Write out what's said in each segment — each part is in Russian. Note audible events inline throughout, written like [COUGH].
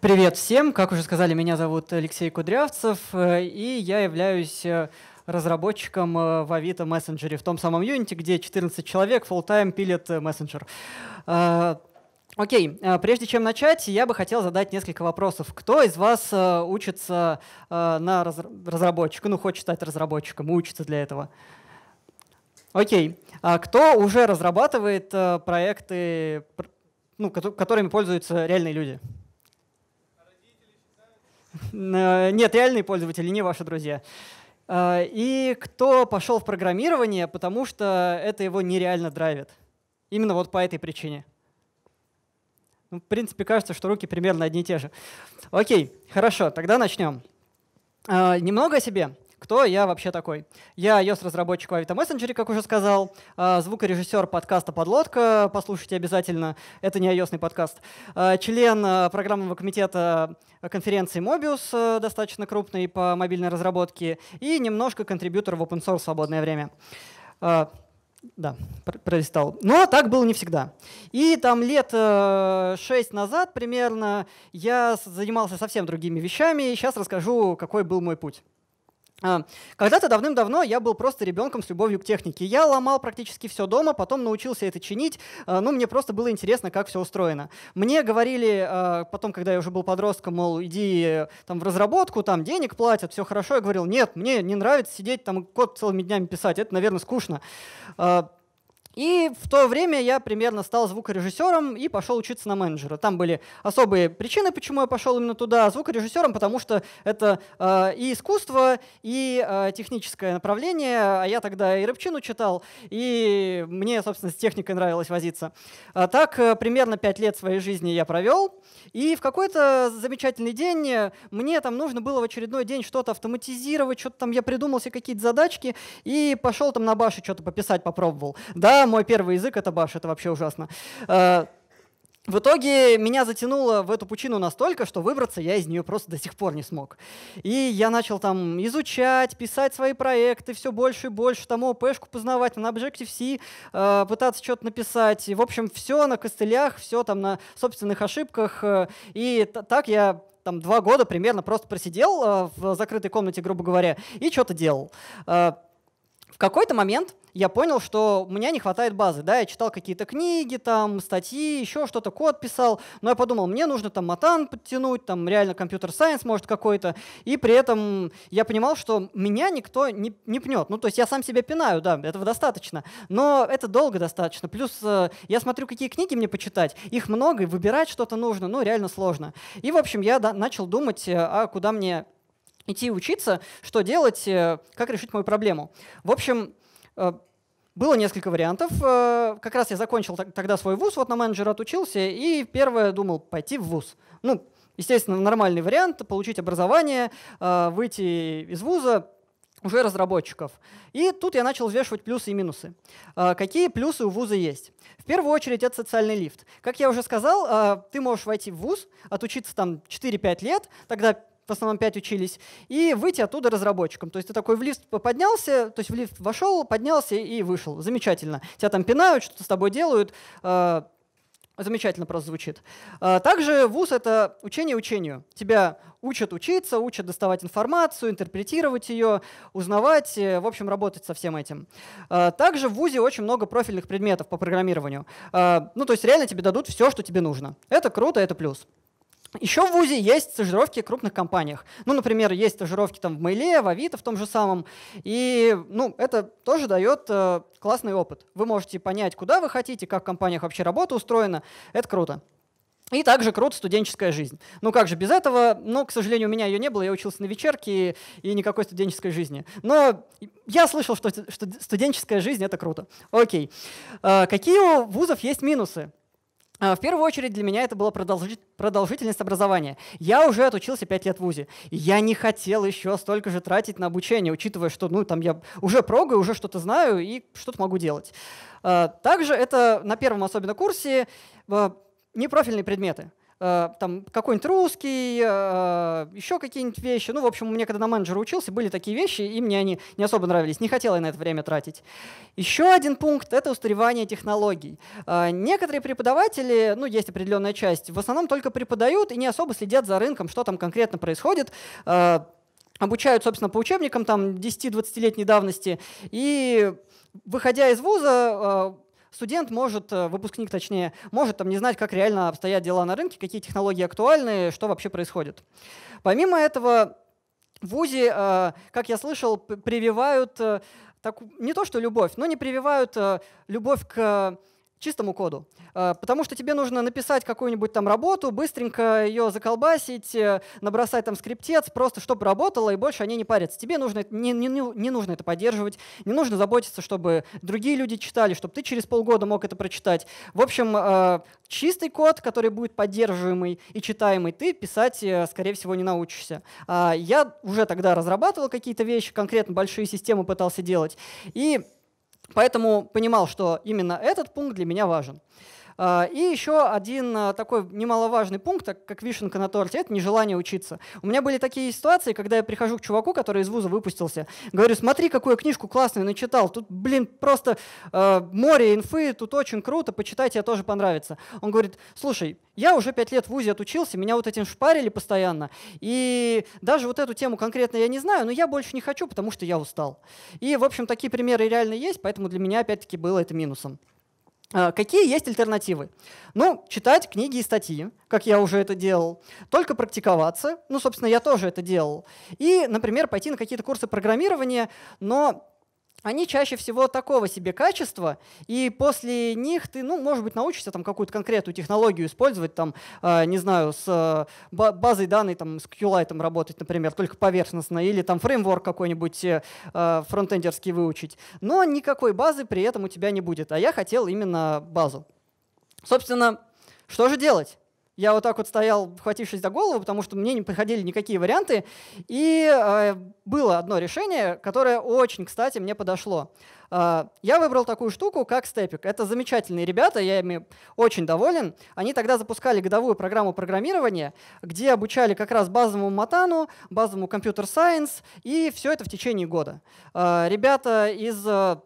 Привет всем! Как уже сказали, меня зовут Алексей Кудрявцев, э, и я являюсь э, разработчиком э, в Авито мессенджере, в том самом Unity, где 14 человек full-time пилит мессенджер. Окей, прежде чем начать, я бы хотел задать несколько вопросов. Кто из вас учится на разработчика, ну, хочет стать разработчиком, учится для этого? Окей, а кто уже разрабатывает проекты, ну, которыми пользуются реальные люди? Э, нет, реальные пользователи, не ваши друзья. Э, и кто пошел в программирование, потому что это его нереально драйвит. Именно вот по этой причине. Ну, в принципе, кажется, что руки примерно одни и те же. Окей, хорошо, тогда начнем. Э, немного о себе кто я вообще такой. Я iOS-разработчик в Авито-мессенджере, как уже сказал, а, звукорежиссер подкаста «Подлодка», послушайте обязательно, это не ios подкаст, а, член а, программного комитета конференции Mobius, достаточно крупный по мобильной разработке, и немножко контрибьютор в open source в свободное время. Да, пролистал. Но так было не всегда. И там лет шесть назад примерно я занимался совсем другими вещами, и сейчас расскажу, какой был мой путь. А, когда-то давным-давно я был просто ребенком с любовью к технике. Я ломал практически все дома, потом научился это чинить. А, ну, мне просто было интересно, как все устроено. Мне говорили а, потом, когда я уже был подростком, мол, иди э, там в разработку, там денег платят, все хорошо. Я говорил, нет, мне не нравится сидеть там код целыми днями писать, это, наверное, скучно. И в то время я примерно стал звукорежиссером и пошел учиться на менеджера. Там были особые причины, почему я пошел именно туда, а звукорежиссером, потому что это э, и искусство, и э, техническое направление. А я тогда и рыбчину читал, и мне, собственно, с техникой нравилось возиться. А так э, примерно пять лет своей жизни я провел. И в какой-то замечательный день э, мне там нужно было в очередной день что-то автоматизировать, что-то там я придумал себе какие-то задачки и пошел там на башу что-то пописать, попробовал. Да, мой первый язык — это баш, это вообще ужасно. Э, в итоге меня затянуло в эту пучину настолько, что выбраться я из нее просто до сих пор не смог. И я начал там изучать, писать свои проекты, все больше и больше, там ОП шку познавать, на Objective-C э, пытаться что-то написать. В общем, все на костылях, все там на собственных ошибках. Э, и так я там два года примерно просто просидел э, в закрытой комнате, грубо говоря, и что-то делал. Э, в какой-то момент я понял, что у меня не хватает базы. Да, я читал какие-то книги, там, статьи, еще что-то, код писал, но я подумал, мне нужно там матан подтянуть, там, реально компьютер-сайенс, может, какой-то, и при этом я понимал, что меня никто не, не пнет. Ну, то есть я сам себя пинаю, да, этого достаточно, но это долго достаточно. Плюс э, я смотрю, какие книги мне почитать, их много, и выбирать что-то нужно, ну, реально сложно. И, в общем, я да, начал думать, э, а куда мне идти учиться, что делать, э, как решить мою проблему. В общем, э, было несколько вариантов. Э, как раз я закончил тогда свой вуз, вот на менеджера отучился, и первое думал пойти в вуз. Ну, естественно, нормальный вариант, получить образование, выйти из вуза, уже разработчиков. И тут я начал взвешивать плюсы и минусы. Какие плюсы у вуза есть? В первую очередь это социальный лифт. Как я уже сказал, ты можешь войти в вуз, отучиться там 4-5 лет, тогда в основном 5 учились, и выйти оттуда разработчиком. То есть ты такой в лифт поднялся, то есть в лифт вошел, поднялся и вышел. Замечательно. Тебя там пинают, что-то с тобой делают. Э, замечательно просто звучит. Э, также ВУЗ — это учение учению. Тебя учат учиться, учат доставать информацию, интерпретировать ее, узнавать, э, в общем, работать со всем этим. Также в ВУЗе очень много профильных предметов по программированию. Ну, то есть реально тебе дадут все, что тебе нужно. Это круто, это плюс. Еще в ВУЗе есть стажировки в крупных компаниях. Ну, например, есть стажировки там в Мейле, в Авито в том же самом. И ну, это тоже дает э, классный опыт. Вы можете понять, куда вы хотите, как в компаниях вообще работа устроена. Это круто. И также круто студенческая жизнь. Ну как же без этого? Ну, к сожалению, у меня ее не было, я учился на вечерке и, и никакой студенческой жизни. Но я слышал, что, что студенческая жизнь — это круто. Окей. Э, какие у вузов есть минусы? А, в первую очередь для меня это была продолжительность образования. Я уже отучился 5 лет в ВУЗе. И я не хотел еще столько же тратить на обучение, учитывая, что ну, там я уже прогаю, уже что-то знаю и что-то могу делать. А, также это на первом особенно курсе а, непрофильные предметы. Э, там какой-нибудь русский, э, еще какие-нибудь вещи. Ну, в общем, у меня когда на менеджера учился, были такие вещи, и мне они не особо нравились. Не хотела я на это время тратить. Еще один пункт — это устаревание технологий. Э, некоторые преподаватели, ну, есть определенная часть, в основном только преподают и не особо следят за рынком, что там конкретно происходит обучают, собственно, по учебникам там 10-20-летней давности, и выходя из вуза, студент может, э, выпускник точнее, может там не знать, как реально обстоят дела на рынке, какие технологии актуальны, что вообще происходит. Помимо этого, в ВУЗе, э, как я слышал, прививают э, так, не то что любовь, но не прививают любовь к чистому коду. Э, потому что тебе нужно написать какую-нибудь там работу, быстренько ее заколбасить, э, набросать там скриптец, просто чтобы работало, и больше они не парятся. Тебе нужно, не, не, не нужно это поддерживать, не нужно заботиться, чтобы другие люди читали, чтобы ты через полгода мог это прочитать. В общем, э, чистый код, который будет поддерживаемый и читаемый, ты писать, скорее всего, не научишься. А, я уже тогда разрабатывал какие-то вещи, конкретно большие системы пытался делать, и Поэтому понимал, что именно этот пункт для меня важен. А, и еще один а, такой немаловажный пункт, как вишенка на торте, это нежелание учиться. У меня были такие ситуации, когда я прихожу к чуваку, который из вуза выпустился, говорю, смотри, какую книжку классную начитал, тут, блин, просто а, море инфы, тут очень круто, почитай, тебе тоже понравится. Он говорит, слушай, я уже пять лет в вузе отучился, меня вот этим шпарили постоянно, и даже вот эту тему конкретно я не знаю, но я больше не хочу, потому что я устал. И, в общем, такие примеры реально есть, поэтому для меня, опять-таки, было это минусом. Э, какие есть альтернативы? Ну, читать книги и статьи, как я уже это делал, только практиковаться, ну, собственно, я тоже это делал, и, например, пойти на какие-то курсы программирования, но они чаще всего такого себе качества, и после них ты, ну, может быть, научишься там какую-то конкретную технологию использовать, там, э, не знаю, с э, базой данных, там, с QLite работать, например, только поверхностно, или там фреймворк какой-нибудь э, а, фронтендерский выучить. Но никакой базы при этом у тебя не будет, а я хотел именно базу. Собственно, что же делать? Я вот так вот стоял, хватившись за голову, потому что мне не приходили никакие варианты. И э, было одно решение, которое очень, кстати, мне подошло. Э, я выбрал такую штуку, как Степик. Это замечательные ребята, я ими очень доволен. Они тогда запускали годовую программу программирования, где обучали как раз базовому матану, базовому компьютер-сайенс, и все это в течение года. Э, ребята из э,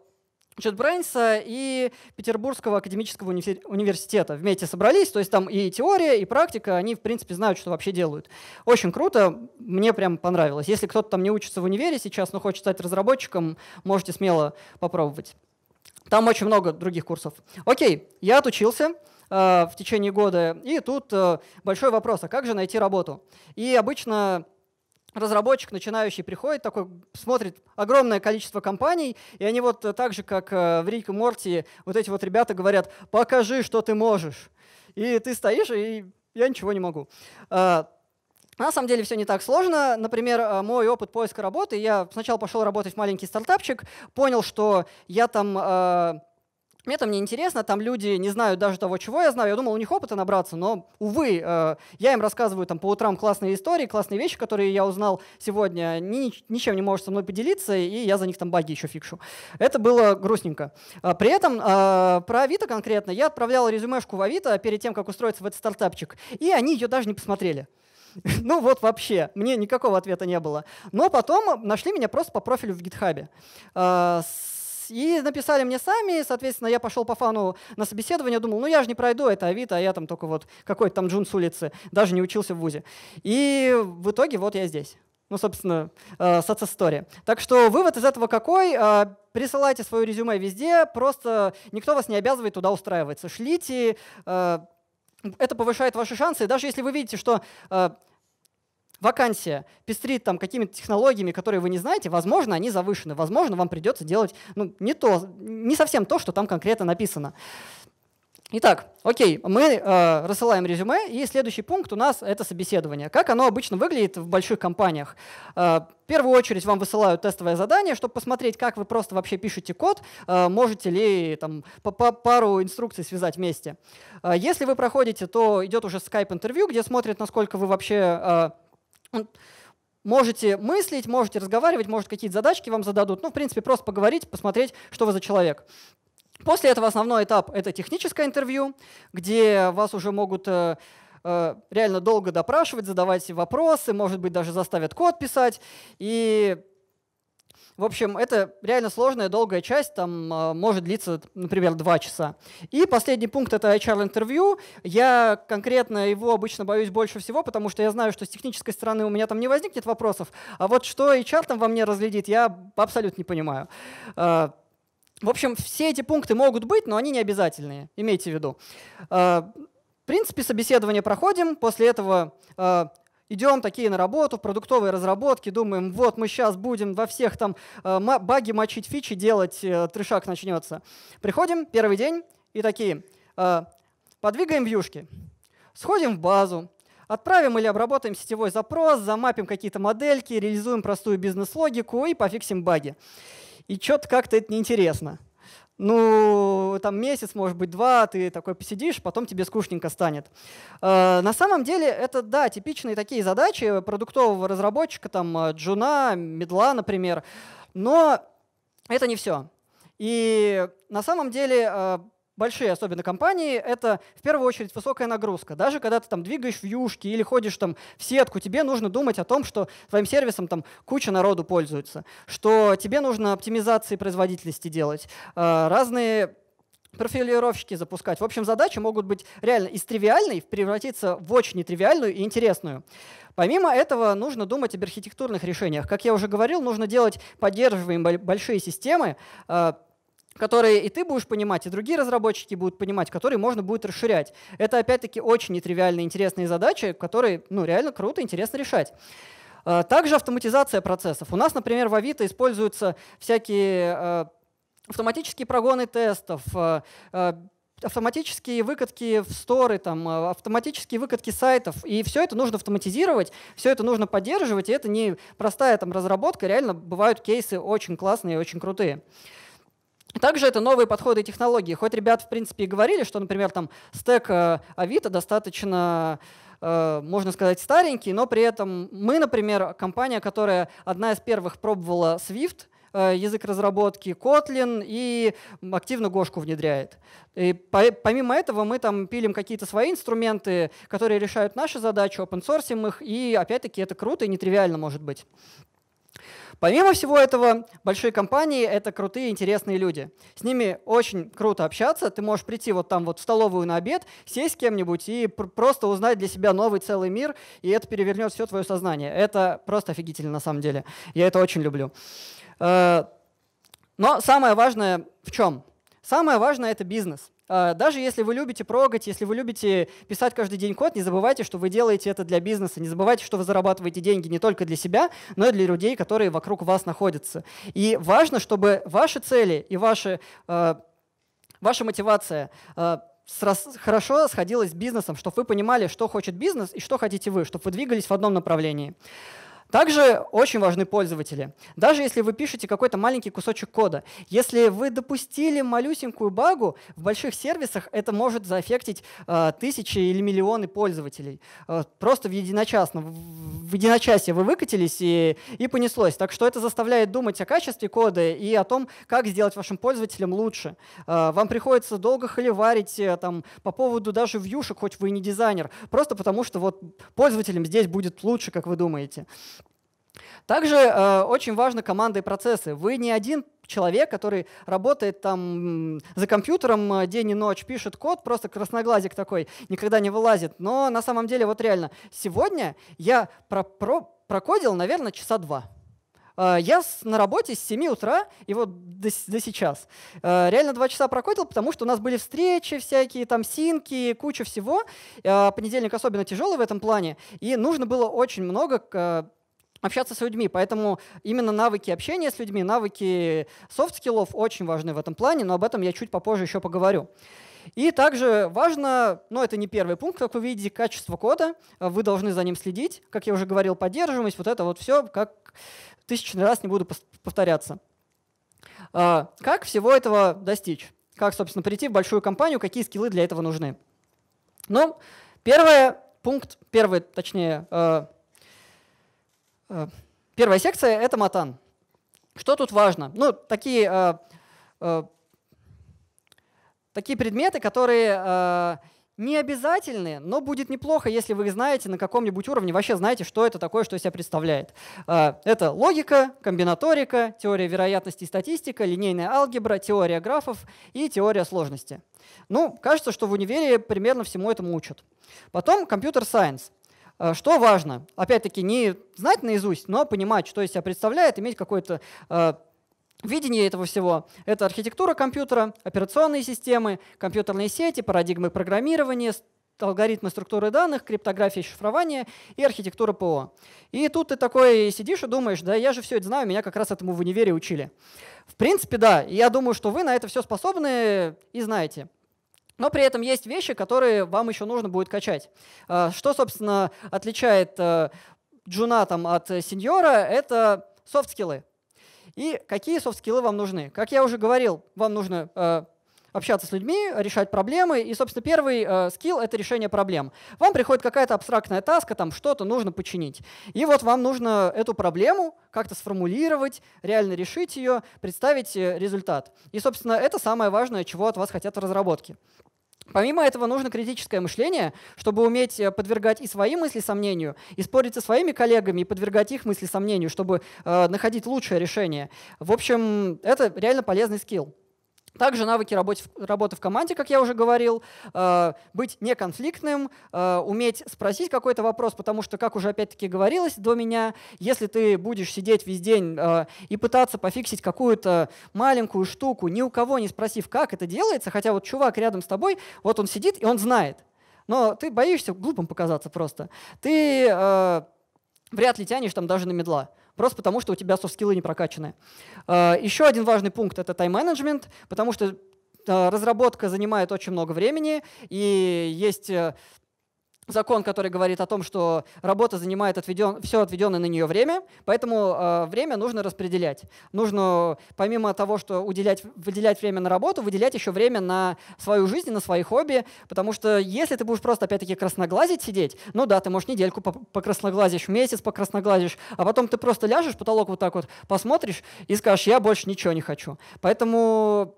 Чотбрейнса и Петербургского академического университета. Вместе собрались, то есть там и теория, и практика, они, в принципе, знают, что вообще делают. Очень круто, мне прям понравилось. Если кто-то там не учится в универе сейчас, но хочет стать разработчиком, можете смело попробовать. Там очень много других курсов. Окей, я отучился э, в течение года, и тут э, большой вопрос, а как же найти работу? И обычно разработчик начинающий приходит, такой смотрит огромное количество компаний, и они вот так же, как э, в Рик и Морти, вот эти вот ребята говорят, покажи, что ты можешь. И ты стоишь, и я ничего не могу. А, на самом деле все не так сложно. Например, э, мой опыт поиска работы. Я сначала пошел работать в маленький стартапчик, понял, что я там э, мне там неинтересно, там люди не знают даже того, чего я знаю. Я думал, у них опыта набраться, но, увы, э, я им рассказываю там по утрам классные истории, классные вещи, которые я узнал сегодня. Ни, ничем не может со мной поделиться, и я за них там баги еще фикшу. Это было грустненько. А, при этом э, про Авито конкретно. Я отправлял резюмешку в Авито перед тем, как устроиться в этот стартапчик, и они ее даже не посмотрели. [LAUGHS] Ну вот вообще, мне никакого ответа не было. Но потом нашли меня просто по профилю в гитхабе. Э, с и написали мне сами, соответственно, я пошел по фану на собеседование, думал, ну я же не пройду, это Авито, а я там только вот какой-то там джун с улицы, даже не учился в ВУЗе. И в итоге вот я здесь. Ну, собственно, э, социстория. Так что вывод из этого какой? Э, присылайте свое резюме везде, просто никто вас не обязывает туда устраиваться. Шлите, э, это повышает ваши шансы. Даже если вы видите, что э, вакансия пестрит там какими-то технологиями, которые вы не знаете, возможно, они завышены, возможно, вам придется делать ну, не, то, не совсем то, что там конкретно написано. Итак, окей, мы э, рассылаем резюме, и следующий пункт у нас это собеседование. Как оно обычно выглядит в больших компаниях? Э, в первую очередь вам высылают тестовое задание, чтобы посмотреть, как вы просто вообще пишете код, э, можете ли там по -по пару инструкций связать вместе. Э, если вы проходите, то идет уже скайп-интервью, где смотрят, насколько вы вообще э, Можете мыслить, можете разговаривать, может, какие-то задачки вам зададут. Ну, в принципе, просто поговорить, посмотреть, что вы за человек. После этого основной этап – это техническое интервью, где вас уже могут э, э, реально долго допрашивать, задавать вопросы, может быть, даже заставят код писать. И в общем, это реально сложная, долгая часть, там а, может длиться, например, два часа. И последний пункт — это HR-интервью. Я конкретно его обычно боюсь больше всего, потому что я знаю, что с технической стороны у меня там не возникнет вопросов, а вот что HR там во мне разглядит, я абсолютно не понимаю. А, в общем, все эти пункты могут быть, но они не обязательные, имейте в виду. А, в принципе, собеседование проходим, после этого идем такие на работу, в продуктовые разработки, думаем, вот мы сейчас будем во всех там э, баги мочить, фичи делать, э, трешак начнется. Приходим, первый день, и такие, э, подвигаем вьюшки, сходим в базу, отправим или обработаем сетевой запрос, замапим какие-то модельки, реализуем простую бизнес-логику и пофиксим баги. И что-то как-то это неинтересно ну, там месяц, может быть, два, ты такой посидишь, потом тебе скучненько станет. Э, на самом деле это, да, типичные такие задачи продуктового разработчика, там, э, джуна, медла, например, но это не все. И на самом деле э, большие особенно компании, это в первую очередь высокая нагрузка. Даже когда ты там двигаешь вьюшки или ходишь там в сетку, тебе нужно думать о том, что твоим сервисом там куча народу пользуется, что тебе нужно оптимизации производительности делать, э, разные профилировщики запускать. В общем, задачи могут быть реально из тривиальной превратиться в очень нетривиальную и интересную. Помимо этого, нужно думать об архитектурных решениях. Как я уже говорил, нужно делать поддерживаемые большие системы, э, которые и ты будешь понимать, и другие разработчики будут понимать, которые можно будет расширять. Это, опять-таки, очень нетривиальные, интересные задачи, которые ну, реально круто, интересно решать. А, также автоматизация процессов. У нас, например, в Авито используются всякие а, автоматические прогоны тестов, а, автоматические выкатки в сторы, там, автоматические выкатки сайтов. И все это нужно автоматизировать, все это нужно поддерживать, и это не простая там, разработка, реально бывают кейсы очень классные и очень крутые. Также это новые подходы и технологии. Хоть ребят, в принципе, и говорили, что, например, там стек э, Авито достаточно э, можно сказать, старенький, но при этом мы, например, компания, которая одна из первых пробовала Swift, э, язык разработки Kotlin и активно Гошку внедряет. И помимо этого мы там пилим какие-то свои инструменты, которые решают наши задачи, open source их, и опять-таки это круто и нетривиально может быть. Помимо всего этого, большие компании — это крутые, интересные люди. С ними очень круто общаться. Ты можешь прийти вот там вот в столовую на обед, сесть с кем-нибудь и пр просто узнать для себя новый целый мир, и это перевернет все твое сознание. Это просто офигительно на самом деле. Я это очень люблю. Э, но самое важное в чем? Самое важное — это бизнес. Э, даже если вы любите прогать, если вы любите писать каждый день код, не забывайте, что вы делаете это для бизнеса, не забывайте, что вы зарабатываете деньги не только для себя, но и для людей, которые вокруг вас находятся. И важно, чтобы ваши цели и ваши, э, ваша мотивация э, хорошо сходилась с бизнесом, чтобы вы понимали, что хочет бизнес и что хотите вы, чтобы вы двигались в одном направлении. Также очень важны пользователи. Даже если вы пишете какой-то маленький кусочек кода, если вы допустили малюсенькую багу, в больших сервисах это может заэффектить э, тысячи или миллионы пользователей. Э, просто в единочасно. В единочасье вы выкатились и, и понеслось. Так что это заставляет думать о качестве кода и о том, как сделать вашим пользователям лучше. Э, вам приходится долго холиварить э, там, по поводу даже вьюшек, хоть вы и не дизайнер, просто потому что вот пользователям здесь будет лучше, как вы думаете. Также э, очень важны команды и процессы. Вы не один человек, который работает там за компьютером э, день и ночь, пишет код, просто красноглазик такой, никогда не вылазит. Но на самом деле, вот реально, сегодня я про про прокодил, наверное, часа два. Э, я на работе с 7 утра и вот до, до сейчас. Э, реально два часа прокодил потому что у нас были встречи всякие, там синки, куча всего. Понедельник особенно тяжелый в этом плане. И нужно было очень много общаться с людьми. Поэтому именно навыки общения с людьми, навыки софт-скиллов очень важны в этом плане, но об этом я чуть попозже еще поговорю. И также важно, но это не первый пункт, как вы видите, качество кода. Вы должны за ним следить. Как я уже говорил, поддерживаемость, вот это вот все, как тысячный раз не буду повторяться. А, как всего этого достичь? Как, собственно, прийти в большую компанию? Какие скиллы для этого нужны? Ну, первый пункт, первый, точнее, а, Э, первая секция – это матан. Что тут важно? Ну, такие, э, э, такие предметы, которые не обязательны, но будет неплохо, если вы знаете на каком-нибудь уровне, вообще знаете, что это такое, что из себя представляет. Это логика, комбинаторика, теория вероятности и статистика, линейная алгебра, теория графов и теория сложности. Ну, кажется, что в универе примерно всему этому учат. Потом компьютер-сайенс. Э, что важно? Опять-таки, не знать наизусть, но понимать, что из себя представляет, иметь какое-то э, Видение этого всего — это архитектура компьютера, операционные системы, компьютерные сети, парадигмы программирования, алгоритмы структуры данных, криптография, шифрование и архитектура ПО. И тут ты такой сидишь и думаешь, да я же все это знаю, меня как раз этому в универе учили. В принципе, да, я думаю, что вы на это все способны и знаете. Но при этом есть вещи, которые вам еще нужно будет качать. Э, что, собственно, отличает э, джуна там, от сеньора, это софт-скиллы. И какие софт-скиллы вам нужны? Как я уже говорил, вам нужно э, общаться с людьми, решать проблемы. И, собственно, первый э, это решение проблем. Вам приходит какая-то абстрактная таска, там что-то нужно починить. И вот вам нужно эту проблему как-то сформулировать, реально решить ее, представить результат. И, собственно, это самое важное, чего от вас хотят в разработке. Помимо этого нужно критическое мышление, чтобы уметь э, подвергать и свои мысли сомнению, и спорить со своими коллегами, и подвергать их мысли сомнению, чтобы э, находить лучшее решение. В общем, это реально полезный скилл. Также навыки работы, работы в команде, как я уже говорил, э, быть неконфликтным, э, уметь спросить какой-то вопрос, потому что, как уже опять-таки говорилось до меня, если ты будешь сидеть весь день э, и пытаться пофиксить какую-то маленькую штуку, ни у кого не спросив, как это делается, хотя вот чувак рядом с тобой, вот он сидит и он знает, но ты боишься глупым показаться просто, ты э, вряд ли тянешь там даже на медла просто потому что у тебя софт-скиллы не прокачаны. Э, еще один важный пункт — это тайм-менеджмент, потому что э, разработка занимает очень много времени, и есть э, закон, который говорит о том, что работа занимает отведен, все отведенное на нее время, поэтому э, время нужно распределять. Нужно, помимо того, что уделять, выделять время на работу, выделять еще время на свою жизнь, на свои хобби, потому что если ты будешь просто, опять-таки, красноглазить сидеть, ну да, ты можешь недельку покрасноглазишь, месяц покрасноглазишь, а потом ты просто ляжешь, потолок вот так вот посмотришь и скажешь, я больше ничего не хочу. Поэтому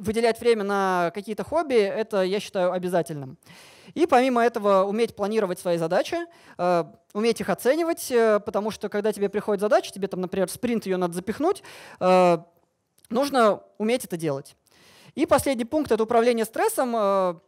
выделять время на какие-то хобби, это я считаю обязательным. И помимо этого уметь планировать свои задачи, э, уметь их оценивать, э, потому что когда тебе приходит задача, тебе там, например, спринт ее надо запихнуть, э, нужно уметь это делать. И последний пункт — это управление стрессом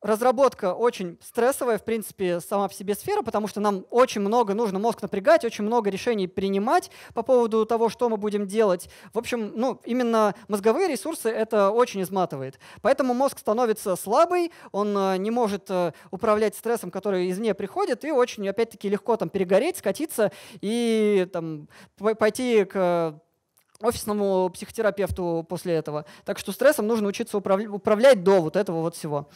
разработка очень стрессовая, в принципе, сама по себе сфера, потому что нам очень много нужно мозг напрягать, очень много решений принимать по поводу того, что мы будем делать. В общем, ну, именно мозговые ресурсы это очень изматывает. Поэтому мозг становится слабый, он э, не может э, управлять стрессом, который извне приходит, и очень, опять-таки, легко там перегореть, скатиться и там, пойти к офисному психотерапевту после этого. Так что стрессом нужно учиться управлять до вот этого вот всего.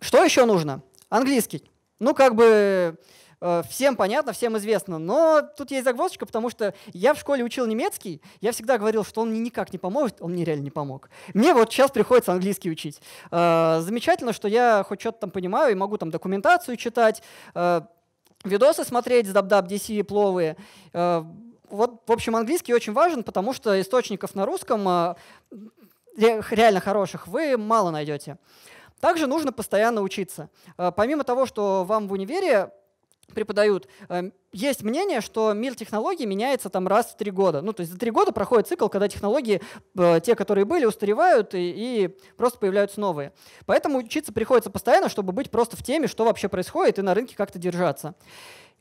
Что еще нужно? Английский. Ну, как бы э, всем понятно, всем известно. Но тут есть загвоздочка, потому что я в школе учил немецкий, я всегда говорил, что он мне никак не поможет, он мне реально не помог. Мне вот сейчас приходится английский учить. Э, замечательно, что я хоть что-то там понимаю и могу там документацию читать, э, видосы смотреть с WWDC пловые. Вот, в общем, английский очень важен, потому что источников на русском реально хороших вы мало найдете. Также нужно постоянно учиться. Э, помимо того, что вам в универе преподают. Э, есть мнение, что мир технологий меняется там раз в три года. Ну, то есть за три года проходит цикл, когда технологии, э, те, которые были, устаревают и, и просто появляются новые. Поэтому учиться приходится постоянно, чтобы быть просто в теме, что вообще происходит, и на рынке как-то держаться.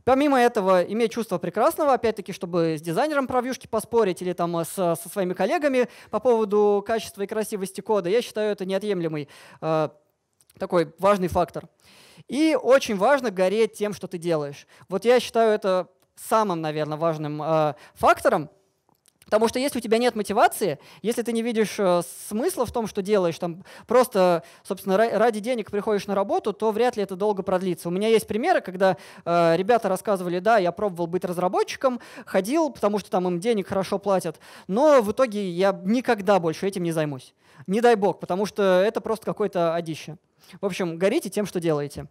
Помимо этого, иметь чувство прекрасного, опять-таки, чтобы с дизайнером провьюшки поспорить или там с, со своими коллегами по поводу качества и красивости кода, я считаю это неотъемлемой такой важный фактор. И очень важно гореть тем, что ты делаешь. Вот я считаю это самым, наверное, важным э, фактором, Потому что если у тебя нет мотивации, если ты не видишь э, смысла в том, что делаешь, там просто, собственно, ради денег приходишь на работу, то вряд ли это долго продлится. У меня есть примеры, когда э, ребята рассказывали, да, я пробовал быть разработчиком, ходил, потому что там им денег хорошо платят, но в итоге я никогда больше этим не займусь. Не дай бог, потому что это просто какое-то одище. В общем, горите тем, что делаете.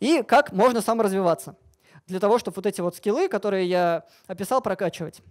И как можно саморазвиваться для того, чтобы вот эти вот скиллы, которые я описал, прокачивать.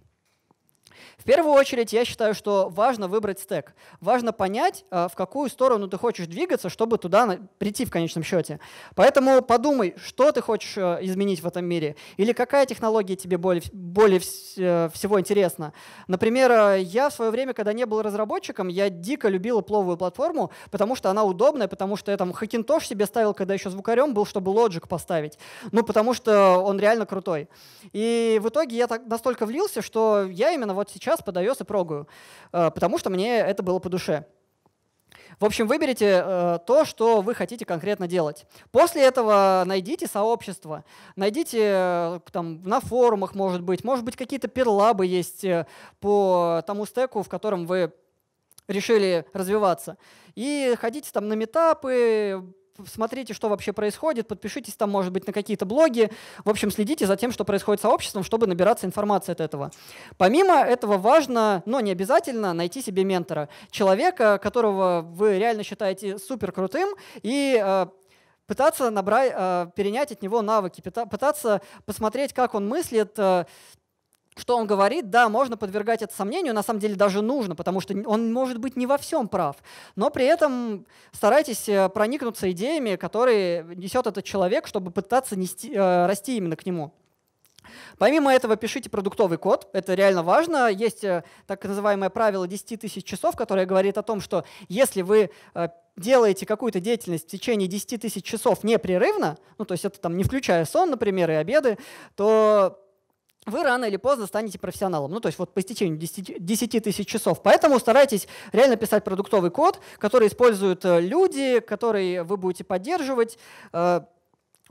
В первую очередь я считаю, что важно выбрать стек. Важно понять, э, в какую сторону ты хочешь двигаться, чтобы туда прийти в конечном счете. Поэтому подумай, что ты хочешь э, изменить в этом мире, или какая технология тебе более, более э, всего интересна. Например, я в свое время, когда не был разработчиком, я дико любил пловую платформу, потому что она удобная, потому что я там Hackintosh себе ставил, когда еще звукарем был, чтобы Logic поставить. Ну, потому что он реально крутой. И в итоге я так настолько влился, что я именно вот сейчас под iOS и прогаю, э, потому что мне это было по душе. В общем, выберите э, то, что вы хотите конкретно делать. После этого найдите сообщество, найдите э, там на форумах, может быть, может быть какие-то перлабы есть э, по тому стеку, в котором вы решили развиваться. И ходите там на метапы, смотрите, что вообще происходит, подпишитесь там, может быть, на какие-то блоги. В общем, следите за тем, что происходит с сообществом, чтобы набираться информации от этого. Помимо этого важно, но не обязательно, найти себе ментора. Человека, которого вы реально считаете супер крутым и э, пытаться набрать, э, перенять от него навыки, пытаться посмотреть, как он мыслит, э, что он говорит, да, можно подвергать это сомнению, на самом деле даже нужно, потому что он может быть не во всем прав. Но при этом старайтесь э, проникнуться идеями, которые несет этот человек, чтобы пытаться нести, э, расти именно к нему. Помимо этого, пишите продуктовый код. Это реально важно. Есть э, так называемое правило 10 тысяч часов, которое говорит о том, что если вы э, делаете какую-то деятельность в течение 10 тысяч часов непрерывно, ну то есть это там не включая сон, например, и обеды, то вы рано или поздно станете профессионалом. Ну, то есть вот по истечению 10, тысяч часов. Поэтому старайтесь реально писать продуктовый код, который используют э, люди, который вы будете поддерживать. Э,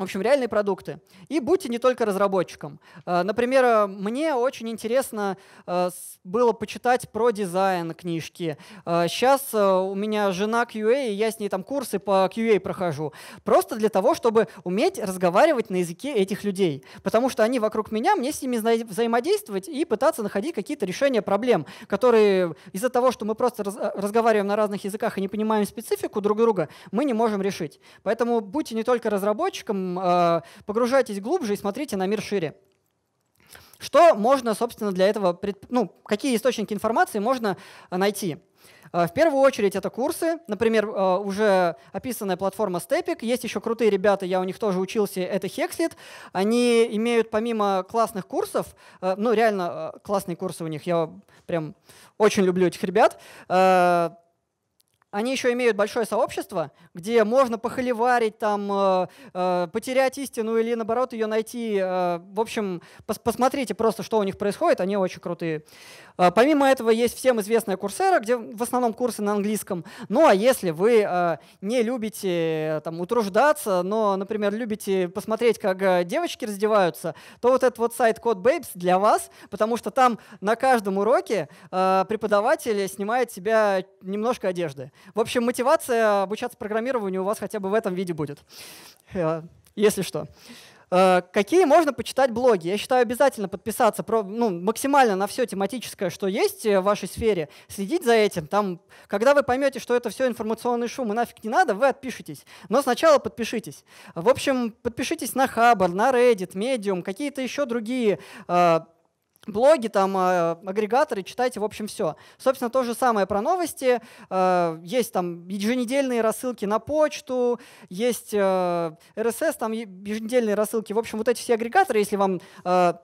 в общем, реальные продукты. И будьте не только разработчиком. Э, например, э, мне очень интересно э, было почитать про дизайн книжки. Сейчас у меня жена QA, а, и я с ней там курсы по QA а прохожу. Просто для того, чтобы уметь разговаривать на языке этих людей. Потому что они вокруг меня, мне с ними взаимодействовать и пытаться находить какие-то решения проблем, которые из-за того, что мы просто разговариваем на разных языках и не понимаем специфику друг друга, мы не можем решить. Поэтому будьте не только разработчиком, Э, погружайтесь глубже и смотрите на мир шире. Что можно, собственно, для этого, ну, какие источники информации можно э, найти? Э, в первую очередь это курсы, например, уже описанная платформа Stepik, есть еще крутые ребята, я у них тоже учился, это Hexlit, они имеют помимо классных курсов, ну реально классные курсы у них, я прям очень люблю этих ребят, они еще имеют большое сообщество, где можно похоливарить, там, э, э потерять истину или, наоборот, ее найти. Э, в общем, пос посмотрите просто, что у них происходит, они очень крутые. Э, помимо этого, есть всем известная Курсера, где в основном курсы на английском. Ну, а если вы э, не любите э, там, утруждаться, но, например, любите посмотреть, как э, девочки раздеваются, то вот этот вот сайт Code Babes для вас, потому что там на каждом уроке э, преподаватель снимает себя немножко одежды. В общем, мотивация обучаться программированию у вас хотя бы в этом виде будет, э, если что. Э, какие можно почитать блоги? Я считаю, обязательно подписаться ну, максимально на все тематическое, что есть э, в вашей сфере, следить за этим. Там, когда вы поймете, что это все информационный шум и нафиг не надо, вы отпишитесь. Но сначала подпишитесь. В общем, подпишитесь на Хабар, на Reddit, Medium, какие-то еще другие блоги, там, э, агрегаторы, читайте, в общем, все. Собственно, то же самое про новости. Э, есть там еженедельные рассылки на почту, есть э, RSS, там еженедельные рассылки. В общем, вот эти все агрегаторы, если вам а,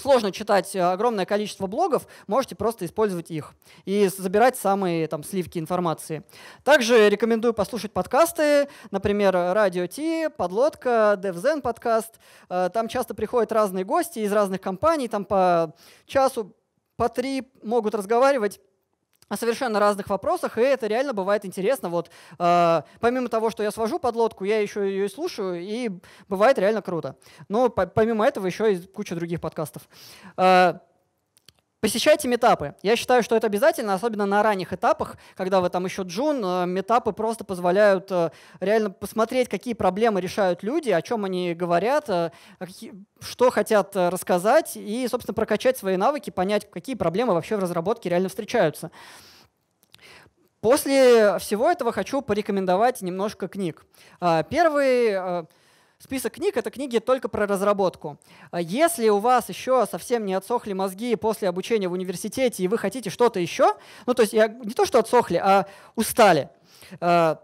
сложно читать э, огромное количество блогов, можете просто использовать их и забирать самые там, сливки информации. Также рекомендую послушать подкасты, например, Радио Ти, Подлодка, DevZen подкаст. Э, там часто приходят разные гости из разных компаний, там по часу, по три могут разговаривать о совершенно разных вопросах, и это реально бывает интересно. Вот э, помимо того, что я свожу под лодку, я еще ее и слушаю, и бывает реально круто. Но по помимо этого еще и куча других подкастов. Э, Посещайте метапы. Я считаю, что это обязательно, особенно на ранних этапах, когда вы там еще джун, метапы э, просто позволяют э, реально посмотреть, какие проблемы решают люди, о чем они говорят, э, что хотят рассказать и, собственно, прокачать свои навыки, понять, какие проблемы вообще в разработке реально встречаются. После всего этого хочу порекомендовать немножко книг. А, первый Список книг — это книги только про разработку. А если у вас еще совсем не отсохли мозги после обучения в университете, и вы хотите что-то еще, ну то есть я не то, что отсохли, а устали, э,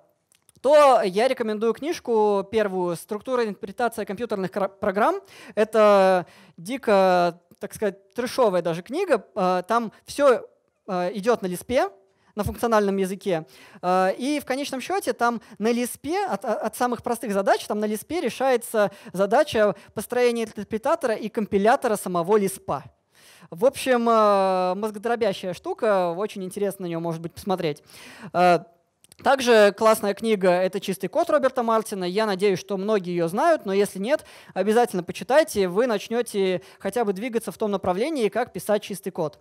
то я рекомендую книжку первую «Структура и интерпретация компьютерных программ». Это дико, так сказать, трешовая даже книга. Э, там все э, идет на лиспе, на функциональном языке. Э, и в конечном счете там на Лиспе, от, а, от самых простых задач, там на Лиспе решается задача построения интерпретатора и компилятора самого Лиспа. В общем, э, мозгодробящая штука, очень интересно на нее может быть посмотреть. Э, также классная книга «Это чистый код» Роберта Мартина. Я надеюсь, что многие ее знают, но если нет, обязательно почитайте. Вы начнете хотя бы двигаться в том направлении, как писать чистый код.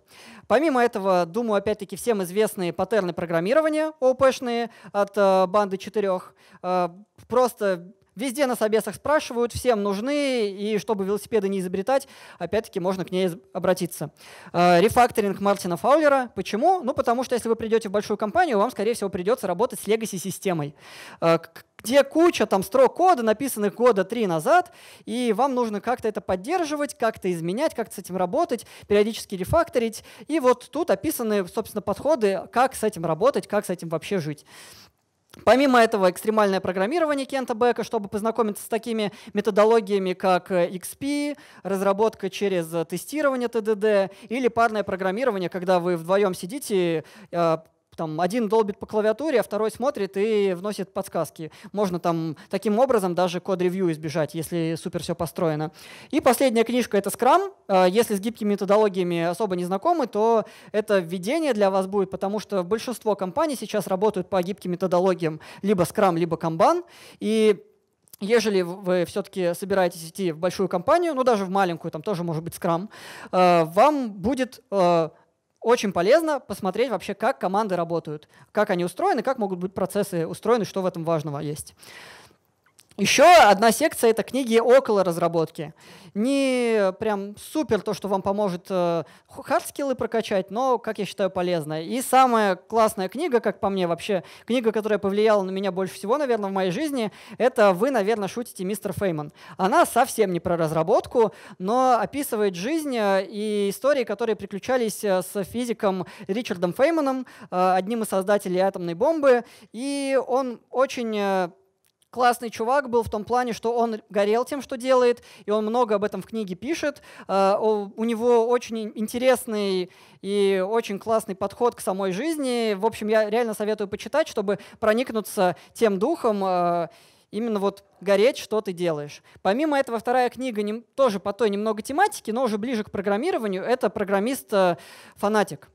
Помимо этого, думаю, опять-таки всем известные паттерны программирования ООПшные от э, банды четырех. Э, просто Везде на собесах спрашивают, всем нужны, и чтобы велосипеды не изобретать, опять-таки можно к ней обратиться. А, рефакторинг Мартина Фаулера. Почему? Ну, потому что если вы придете в большую компанию, вам, скорее всего, придется работать с легаси-системой а, где куча там строк кода, написанных года три назад, и вам нужно как-то это поддерживать, как-то изменять, как-то с этим работать, периодически рефакторить. И вот тут описаны, собственно, подходы, как с этим работать, как с этим вообще жить. Помимо этого, экстремальное программирование Кента Бека, чтобы познакомиться с такими методологиями, как э, XP, разработка через э, тестирование ТДД или парное программирование, когда вы вдвоем сидите, э, там один долбит по клавиатуре, а второй смотрит и вносит подсказки. Можно там таким образом даже код-ревью избежать, если супер все построено. И последняя книжка — это Scrum. А, если с гибкими методологиями особо не знакомы, то это введение для вас будет, потому что большинство компаний сейчас работают по гибким методологиям либо Scrum, либо Kanban. И Ежели вы все-таки собираетесь идти в большую компанию, ну даже в маленькую, там тоже может быть скрам, а, вам будет а, очень полезно посмотреть вообще, как команды работают, как они устроены, как могут быть процессы устроены, что в этом важного есть. Еще одна секция — это книги около разработки. Не прям супер то, что вам поможет э, хардскиллы прокачать, но, как я считаю, полезно. И самая классная книга, как по мне вообще, книга, которая повлияла на меня больше всего, наверное, в моей жизни, это «Вы, наверное, шутите, мистер Фейман». Она совсем не про разработку, но описывает жизнь э, и истории, которые приключались э, с физиком Ричардом Фейманом, одним из создателей атомной бомбы, и он очень классный чувак был в том плане, что он горел тем, что делает, и он много об этом в книге пишет. Э, у него очень интересный и очень классный подход к самой жизни. В общем, я реально советую почитать, чтобы проникнуться тем духом, э, именно вот гореть, что ты делаешь. Помимо этого, вторая книга тоже по той немного тематике, но уже ближе к программированию. Это «Программист-фанатик»,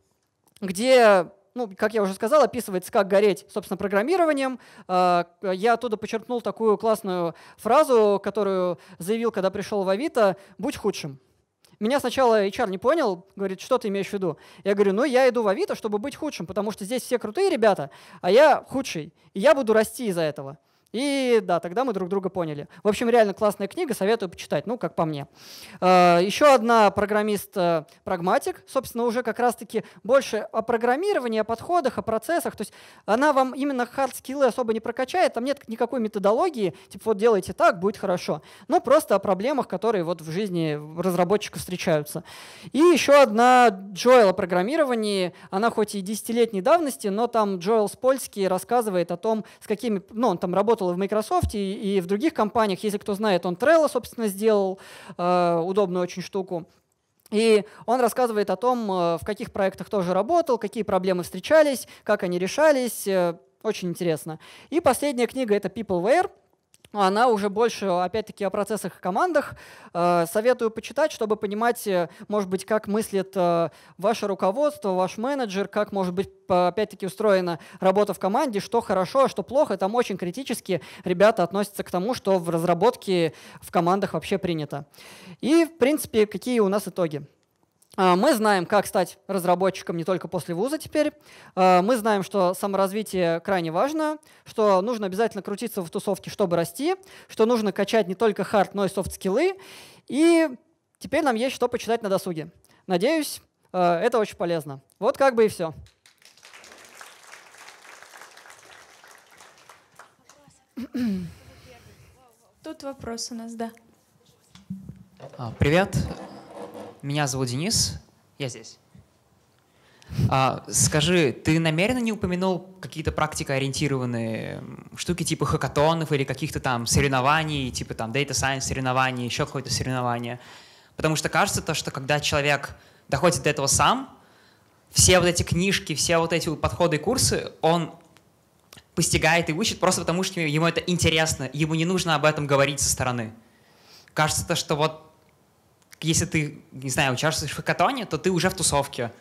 где ну, как я уже сказал, описывается, как гореть, собственно, программированием. А, я оттуда почерпнул такую классную фразу, которую заявил, когда пришел в Авито, «Будь худшим». Меня сначала HR не понял, говорит, что ты имеешь в виду? Я говорю, ну я иду в Авито, чтобы быть худшим, потому что здесь все крутые ребята, а я худший, и я буду расти из-за этого. И да, тогда мы друг друга поняли. В общем, реально классная книга, советую почитать, ну, как по мне. А, еще одна программист-прагматик, э, собственно, уже как раз-таки больше о программировании, о подходах, о процессах. То есть она вам именно хард-скиллы особо не прокачает, там нет никакой методологии, типа вот делайте так, будет хорошо. Но ну, просто о проблемах, которые вот в жизни разработчиков встречаются. И еще одна Джоэл о программировании, она хоть и десятилетней давности, но там Джоэл Спольский рассказывает о том, с какими, ну, он там работает работал в Microsoft, и, и в других компаниях. Если кто знает, он Trello, собственно, сделал э, удобную очень штуку. И он рассказывает о том, э, в каких проектах тоже работал, какие проблемы встречались, как они решались. Э, очень интересно. И последняя книга — это Peopleware — она уже больше, опять-таки, о процессах и командах. Э, советую почитать, чтобы понимать, э, может быть, как мыслит э, ваше руководство, ваш менеджер, как, может быть, опять-таки, устроена работа в команде, что хорошо, а что плохо. Там очень критически ребята относятся к тому, что в разработке в командах вообще принято. И, в принципе, какие у нас итоги? А, мы знаем, как стать разработчиком не только после вуза теперь. А, мы знаем, что саморазвитие крайне важно, что нужно обязательно крутиться в тусовке, чтобы расти, что нужно качать не только хард, но и софт-скиллы. И теперь нам есть что почитать на досуге. Надеюсь, а, это очень полезно. Вот как бы и все. Тут вопрос у нас, да. Привет, меня зовут Денис, я здесь. А, скажи, ты намеренно не упомянул какие-то практикоориентированные штуки типа хакатонов или каких-то там соревнований, типа там Data Science соревнований, еще какое-то соревнование? Потому что кажется то, что когда человек доходит до этого сам, все вот эти книжки, все вот эти подходы и курсы, он постигает и учит просто потому, что ему это интересно, ему не нужно об этом говорить со стороны. Кажется то, что вот если ты, не знаю, участвуешь в хакатоне, то ты уже в тусовке.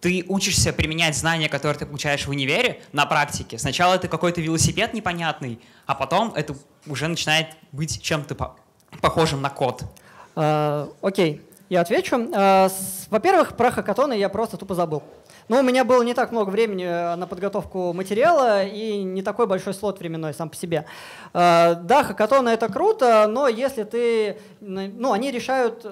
Ты учишься применять знания, которые ты получаешь в универе, на практике. Сначала это какой-то велосипед непонятный, а потом это уже начинает быть чем-то по похожим на код. А, окей, я отвечу. А, Во-первых, про хакатоны я просто тупо забыл. Но ну, у меня было не так много времени э, на подготовку материала и не такой большой слот временной сам по себе. А, да, хакатоны это круто, но если ты... Ну, они решают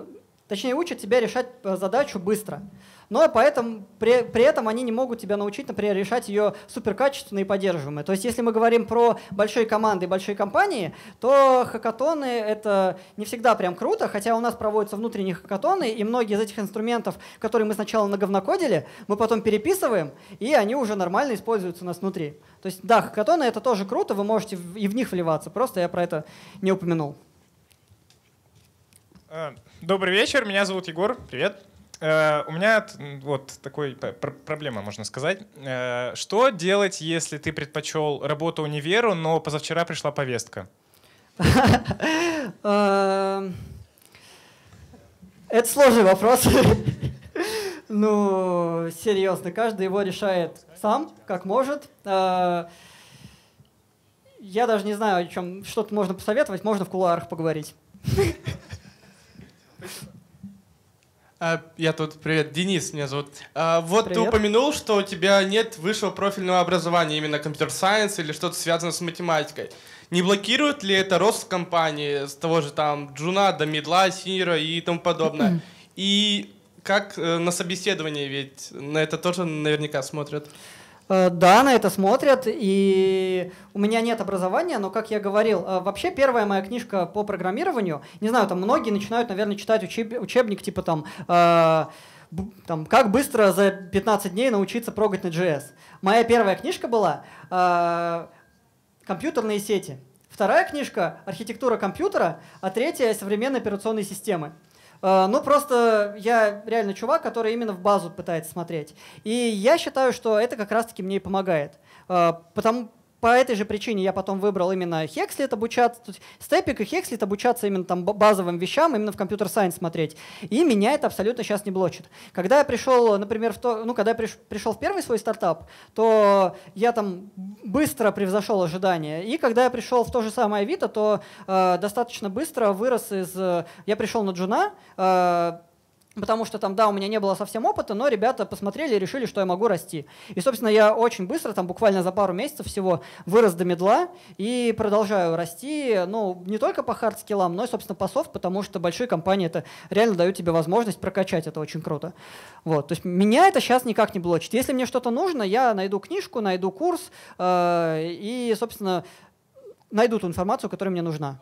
Точнее, учат тебя решать э, задачу быстро. Но поэтому, при, при этом они не могут тебя научить, например, решать ее суперкачественно и поддерживаемо. То есть если мы говорим про большие команды и большие компании, то хакатоны — это не всегда прям круто, хотя у нас проводятся внутренние хакатоны, и многие из этих инструментов, которые мы сначала наговнокодили, мы потом переписываем, и они уже нормально используются у нас внутри. То есть да, хакатоны — это тоже круто, вы можете и в них вливаться, просто я про это не упомянул. Э, добрый вечер, меня зовут Егор, привет. Э, у меня вот такой проблема, можно сказать. Э, что делать, если ты предпочел работу универу, но позавчера пришла повестка? [LAUGHS] Эм, это сложный вопрос. [LAUGHS] Ну, серьезно, каждый его решает сам, как может. Я даже не знаю, о чем что-то можно посоветовать, можно в кулуарах поговорить. [LAUGHS] А, я тут, привет, Денис меня зовут. А, вот привет. ты упомянул, что у тебя нет высшего профильного образования, именно компьютер-сайенс или что-то связано с математикой. Не блокирует ли это рост в компании с того же там джуна до медла, синера и тому подобное? И как э, на собеседование, ведь на это тоже наверняка смотрят. Э, да, на это смотрят, и у меня нет образования, но, как я говорил, э, вообще первая моя книжка по программированию, не знаю, там многие начинают, наверное, читать учеб... учебник типа там, э, там «Как быстро за 15 дней научиться прогать на JS». Моя первая книжка была э, «Компьютерные сети». Вторая книжка «Архитектура компьютера», а третья «Современные операционные системы». Э, ну, просто я реально чувак, который именно в базу пытается смотреть. И я считаю, что это как раз-таки мне и помогает. Э, Потому, по этой же причине я потом выбрал именно Хекслет обучаться, то Степик и Хекслет обучаться именно там базовым вещам, именно в компьютер-сайенс смотреть. И меня это абсолютно сейчас не блочит. Когда я пришел, например, в то, ну, когда я приш, пришел в первый свой стартап, то я там быстро превзошел ожидания. И когда я пришел в то же самое Авито, то э, достаточно быстро вырос из... Э, я пришел на Джуна, э, потому что там, да, у меня не было совсем опыта, но ребята посмотрели и решили, что я могу расти. И, собственно, я очень быстро, там буквально за пару месяцев всего, вырос до медла и продолжаю расти, ну, не только по хардскиллам, но и, собственно, по софт, потому что большие компании это реально дают тебе возможность прокачать, это очень круто. Вот, то есть меня это сейчас никак не блочит. Если мне что-то нужно, я найду книжку, найду курс э, и, собственно, найду ту информацию, которая мне нужна.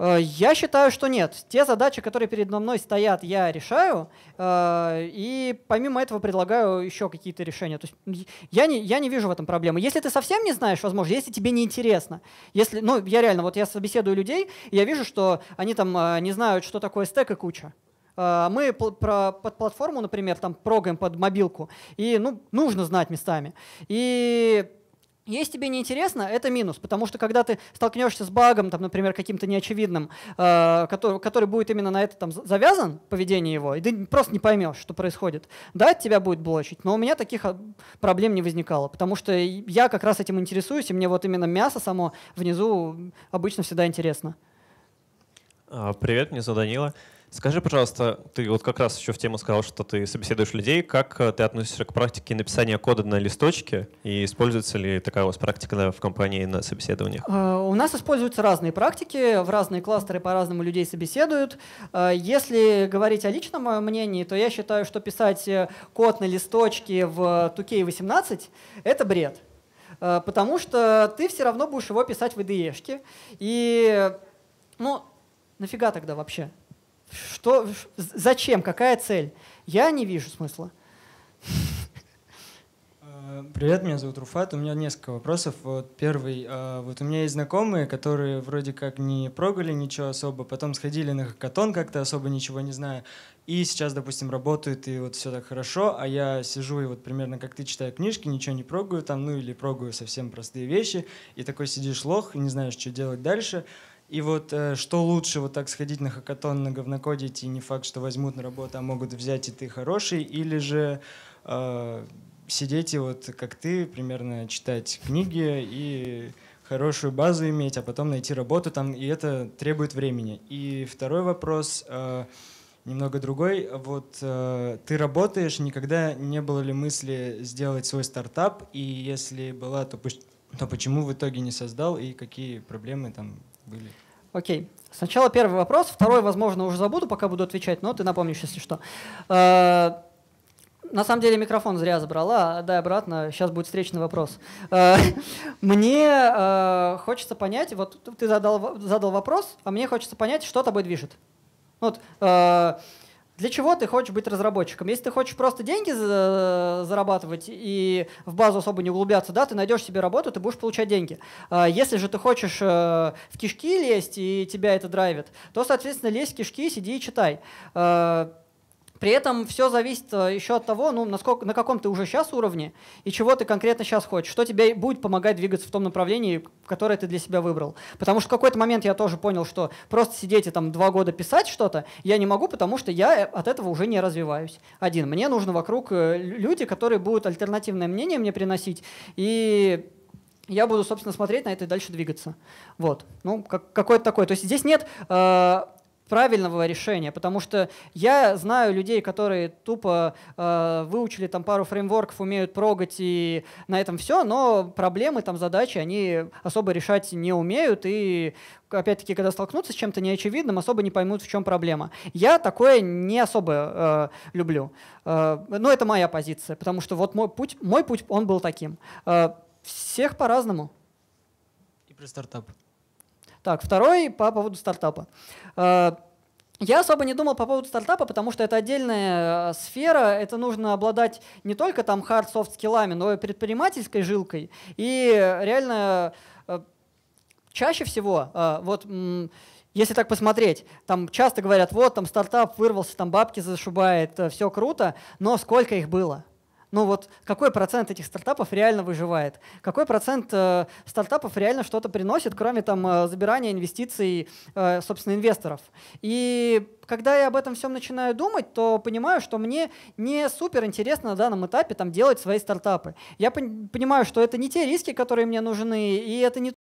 Э, я считаю, что нет. Те задачи, которые передо мной стоят, я решаю. Э, и помимо этого предлагаю еще какие-то решения. То есть я не, я не вижу в этом проблемы. Если ты совсем не знаешь, возможно, если тебе не интересно. Если, ну, я реально, вот я собеседую людей, и я вижу, что они там э, не знают, что такое стек и куча. Мы про, под платформу, например, там прогаем под мобилку, и ну, нужно знать местами. И если тебе не интересно, это минус, потому что когда ты столкнешься с багом, там, например, каким-то неочевидным, э, который, который будет именно на это там, завязан, поведение его, и ты просто не поймешь, что происходит, да, тебя будет блочить, но у меня таких а, проблем не возникало, потому что я как раз этим интересуюсь, и мне вот именно мясо само внизу обычно всегда интересно. А, привет, меня зовут Данила. Скажи, пожалуйста, ты вот как раз еще в тему сказал, что ты собеседуешь людей. Как э, ты относишься к практике написания кода на листочке? И используется ли такая у вас практика в компании на собеседованиях? А, у нас используются разные практики, в разные кластеры по-разному людей собеседуют. А, если говорить о личном моем э, мнении, то я считаю, что писать э, код на листочке в 2K18 — это бред а, потому что ты все равно будешь его писать в IDE-шке. И, ну, нафига тогда вообще? Что, зачем? Какая цель? Я не вижу смысла. Э, привет, меня зовут Руфат. У меня несколько вопросов. Вот первый. Э, вот у меня есть знакомые, которые вроде как не прогали ничего особо, потом сходили на хакатон как-то особо ничего не знаю, и сейчас, допустим, работают, и вот все так хорошо, а я сижу и вот примерно как ты читаю книжки, ничего не прогаю там, ну или прогаю совсем простые вещи, и такой сидишь лох, и не знаешь, что делать дальше. И вот э, что лучше, вот так сходить на хакатон, на говнокодить, и не факт, что возьмут на работу, а могут взять, и ты хороший, или же э, сидеть и вот, как ты, примерно читать книги и хорошую базу иметь, а потом найти работу там, и это требует времени. И второй вопрос, э, немного другой, вот э, ты работаешь, никогда не было ли мысли сделать свой стартап, и если была, то, пусть, то почему в итоге не создал, и какие проблемы там были. Окей. Сначала первый вопрос, второй, возможно, уже забуду, пока буду отвечать, но ты напомнишь, если что. Э, на самом деле микрофон зря забрала, дай обратно, сейчас будет встречный вопрос. Э, [LAUGHS] мне э, хочется понять, вот ты задал, задал вопрос, а мне хочется понять, что тобой движет. Вот, для чего ты хочешь быть разработчиком? Если ты хочешь просто деньги э, зарабатывать и в базу особо не углубляться, да, ты найдешь себе работу, ты будешь получать деньги. А если же ты хочешь э, в кишки лезть и тебя это драйвит, то, соответственно, лезь в кишки, сиди и читай а, при этом все зависит э, еще от того, ну, насколько, на каком ты уже сейчас уровне и чего ты конкретно сейчас хочешь, что тебе будет помогать двигаться в том направлении, которое ты для себя выбрал. Потому что в какой-то момент я тоже понял, что просто сидеть и там два года писать что-то я не могу, потому что я э, от этого уже не развиваюсь. Один, мне нужно вокруг э, люди, которые будут альтернативное мнение мне приносить, и я буду, собственно, смотреть на это и дальше двигаться. Вот. Ну, как, какой-то такой. То есть здесь нет э, правильного решения, потому что я знаю людей, которые тупо э, выучили там пару фреймворков, умеют прогать и на этом все, но проблемы, там задачи они особо решать не умеют и опять-таки, когда столкнутся с чем-то неочевидным, особо не поймут, в чем проблема. Я такое не особо э, люблю. Э, но ну, это моя позиция, потому что вот мой путь, мой путь, он был таким. Э, всех по-разному. И про стартап. Так, второй по поводу стартапа. Э, я особо не думал по поводу стартапа, потому что это отдельная э, сфера, это нужно обладать не только там hard-soft скиллами, но и предпринимательской жилкой. И реально э, чаще всего, вот если так посмотреть, там часто говорят, вот там стартап вырвался, там бабки зашибает, все круто, но сколько их было? ну вот какой процент этих стартапов реально выживает, какой процент э, стартапов реально что-то приносит, кроме там э, забирания инвестиций, э, собственно, инвесторов. И когда я об этом всем начинаю думать, то понимаю, что мне не супер интересно на данном этапе там делать свои стартапы. Я понимаю, что это не те риски, которые мне нужны, и это не